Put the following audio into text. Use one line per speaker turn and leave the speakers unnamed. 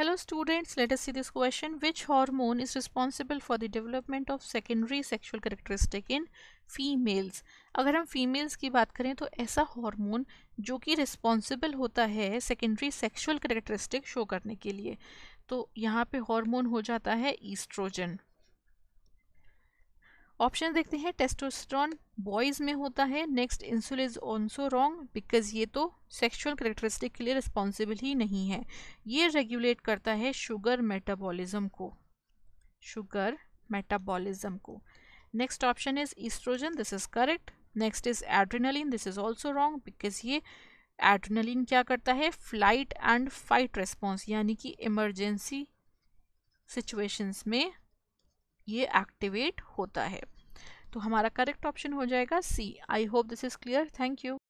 Hello students, let us see this question. Which hormone is responsible for the development of secondary sexual characteristic in females? अगर हम females की बात करें तो ऐसा हार्मोन जो कि responsible होता है secondary sexual characteristic शो करने के लिए तो यहाँ पे हार्मोन हो जाता है estrogen. ऑप्शन देखते हैं टेस्टोस्ट्रॉन बॉयज़ में होता है next insulin is also wrong because ये तो सेक्सुअल करेक्टरिस्टिक के लिए रिस्पॉन्सिबल ही नहीं है ये रेगुलेट करता है शुगर मेटाबॉलिज्म को शुगर मेटाबॉलिज्म को next option is oestrogen this is correct next is adrenaline this is also wrong because ये एड्रीनलिन क्या करता है फ्लाइट एंड फाइट रिस्पॉन्स यानी कि इमरजेंसी सिचुएशंस में ये एक्टिवेट होता है तो हमारा करेक्ट ऑप्शन हो जाएगा C I hope this is clear thank you